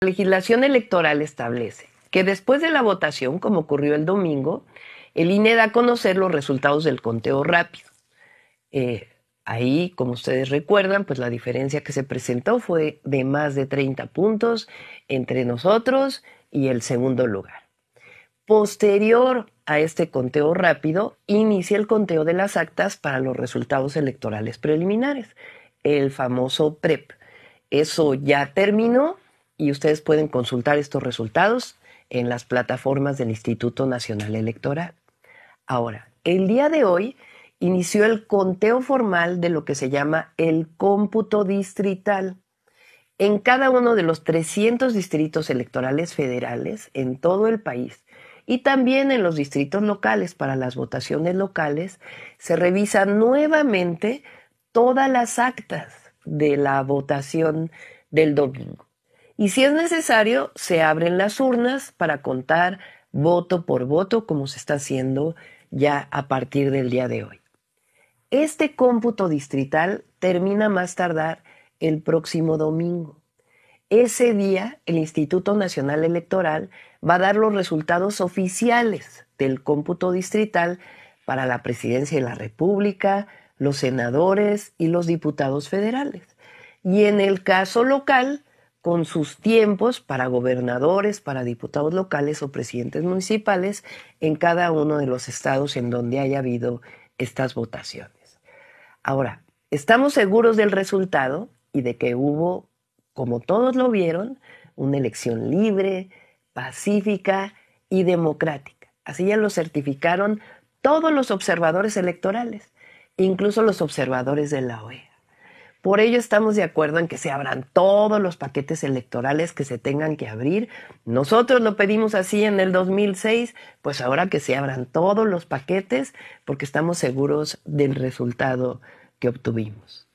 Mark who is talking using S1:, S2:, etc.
S1: La legislación electoral establece que después de la votación, como ocurrió el domingo, el INE da a conocer los resultados del conteo rápido. Eh, ahí, como ustedes recuerdan, pues la diferencia que se presentó fue de más de 30 puntos entre nosotros y el segundo lugar. Posterior a este conteo rápido, inicia el conteo de las actas para los resultados electorales preliminares, el famoso PREP. Eso ya terminó y ustedes pueden consultar estos resultados en las plataformas del Instituto Nacional Electoral. Ahora, el día de hoy inició el conteo formal de lo que se llama el cómputo distrital. En cada uno de los 300 distritos electorales federales en todo el país y también en los distritos locales para las votaciones locales, se revisan nuevamente todas las actas de la votación del domingo y si es necesario, se abren las urnas para contar voto por voto, como se está haciendo ya a partir del día de hoy. Este cómputo distrital termina más tardar el próximo domingo. Ese día, el Instituto Nacional Electoral va a dar los resultados oficiales del cómputo distrital para la presidencia de la República, los senadores y los diputados federales. Y en el caso local, con sus tiempos para gobernadores, para diputados locales o presidentes municipales en cada uno de los estados en donde haya habido estas votaciones. Ahora, estamos seguros del resultado y de que hubo, como todos lo vieron, una elección libre, pacífica y democrática. Así ya lo certificaron todos los observadores electorales, incluso los observadores de la OEA. Por ello estamos de acuerdo en que se abran todos los paquetes electorales que se tengan que abrir. Nosotros lo pedimos así en el 2006, pues ahora que se abran todos los paquetes porque estamos seguros del resultado que obtuvimos.